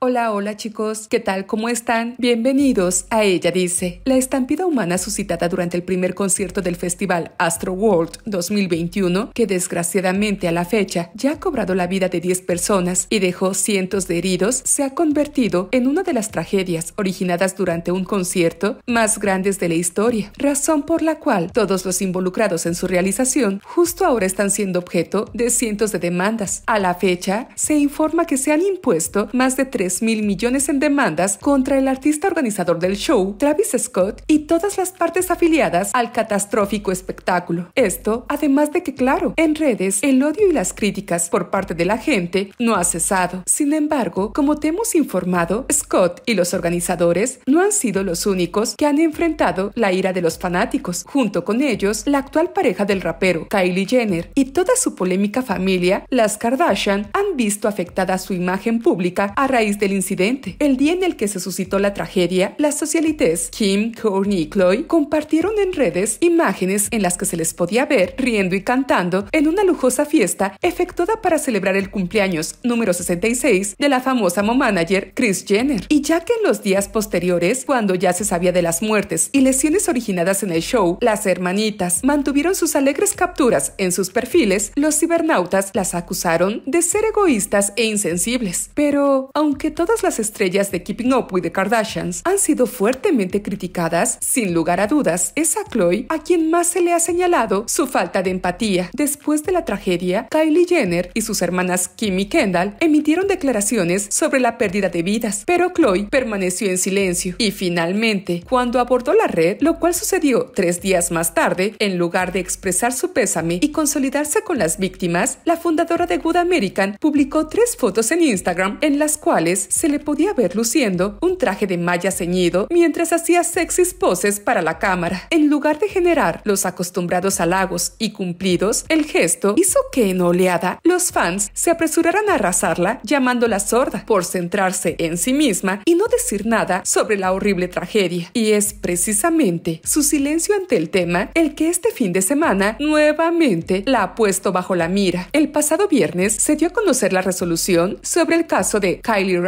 Hola, hola chicos, ¿qué tal? ¿Cómo están? Bienvenidos a Ella Dice. La estampida humana suscitada durante el primer concierto del festival Astro World 2021, que desgraciadamente a la fecha ya ha cobrado la vida de 10 personas y dejó cientos de heridos, se ha convertido en una de las tragedias originadas durante un concierto más grandes de la historia, razón por la cual todos los involucrados en su realización justo ahora están siendo objeto de cientos de demandas. A la fecha, se informa que se han impuesto más de 3 mil millones en demandas contra el artista organizador del show, Travis Scott, y todas las partes afiliadas al catastrófico espectáculo. Esto, además de que, claro, en redes el odio y las críticas por parte de la gente no ha cesado. Sin embargo, como te hemos informado, Scott y los organizadores no han sido los únicos que han enfrentado la ira de los fanáticos. Junto con ellos, la actual pareja del rapero, Kylie Jenner, y toda su polémica familia, las Kardashian, han visto afectada su imagen pública a raíz del incidente. El día en el que se suscitó la tragedia, las socialites Kim, Courtney y Chloe compartieron en redes imágenes en las que se les podía ver riendo y cantando en una lujosa fiesta efectuada para celebrar el cumpleaños número 66 de la famosa mom manager Chris Jenner. Y ya que en los días posteriores, cuando ya se sabía de las muertes y lesiones originadas en el show, las hermanitas mantuvieron sus alegres capturas en sus perfiles, los cibernautas las acusaron de ser egoístas e insensibles. Pero, aunque todas las estrellas de Keeping Up with the Kardashians han sido fuertemente criticadas, sin lugar a dudas es a Chloe a quien más se le ha señalado su falta de empatía. Después de la tragedia, Kylie Jenner y sus hermanas Kim y Kendall emitieron declaraciones sobre la pérdida de vidas, pero Chloe permaneció en silencio y finalmente, cuando abordó la red, lo cual sucedió tres días más tarde, en lugar de expresar su pésame y consolidarse con las víctimas, la fundadora de Good American publicó tres fotos en Instagram en las cuales se le podía ver luciendo un traje de malla ceñido mientras hacía sexys poses para la cámara. En lugar de generar los acostumbrados halagos y cumplidos, el gesto hizo que en oleada los fans se apresuraran a arrasarla llamándola sorda por centrarse en sí misma y no decir nada sobre la horrible tragedia. Y es precisamente su silencio ante el tema el que este fin de semana nuevamente la ha puesto bajo la mira. El pasado viernes se dio a conocer la resolución sobre el caso de Kylie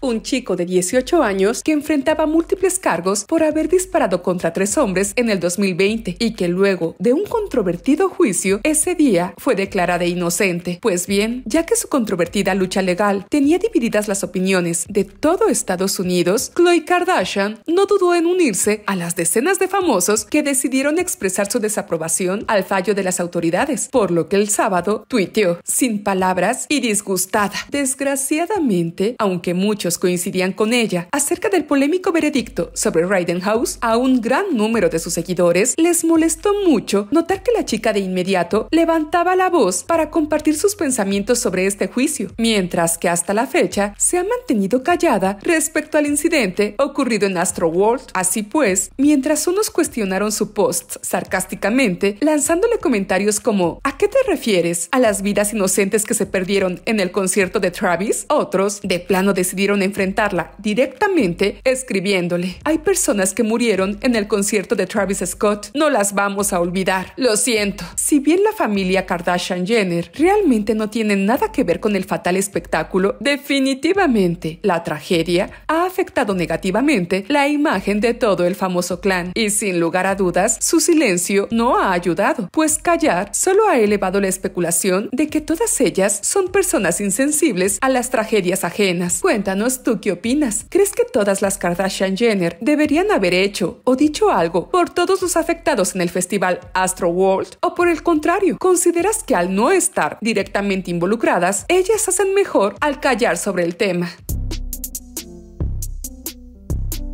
un chico de 18 años que enfrentaba múltiples cargos por haber disparado contra tres hombres en el 2020 y que luego de un controvertido juicio ese día fue declarada inocente. Pues bien, ya que su controvertida lucha legal tenía divididas las opiniones de todo Estados Unidos, Khloe Kardashian no dudó en unirse a las decenas de famosos que decidieron expresar su desaprobación al fallo de las autoridades, por lo que el sábado tuiteó, sin palabras y disgustada. Desgraciadamente, aunque muchos coincidían con ella, acerca del polémico veredicto sobre House, a un gran número de sus seguidores les molestó mucho notar que la chica de inmediato levantaba la voz para compartir sus pensamientos sobre este juicio, mientras que hasta la fecha se ha mantenido callada respecto al incidente ocurrido en Astro World. Así pues, mientras unos cuestionaron su post sarcásticamente, lanzándole comentarios como ¿A qué te refieres? ¿A las vidas inocentes que se perdieron en el concierto de Travis? Otros, de plano decidieron enfrentarla directamente escribiéndole. Hay personas que murieron en el concierto de Travis Scott. No las vamos a olvidar. Lo siento. Si bien la familia Kardashian Jenner realmente no tiene nada que ver con el fatal espectáculo, definitivamente la tragedia ha afectado negativamente la imagen de todo el famoso clan. Y sin lugar a dudas, su silencio no ha ayudado, pues callar solo ha elevado la especulación de que todas ellas son personas insensibles a las tragedias ajenas Cuéntanos tú qué opinas. ¿Crees que todas las Kardashian Jenner deberían haber hecho o dicho algo por todos los afectados en el festival Astro World? ¿O por el contrario, consideras que al no estar directamente involucradas, ellas hacen mejor al callar sobre el tema?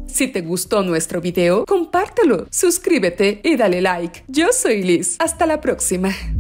Si te gustó nuestro video, compártelo, suscríbete y dale like. Yo soy Liz. Hasta la próxima.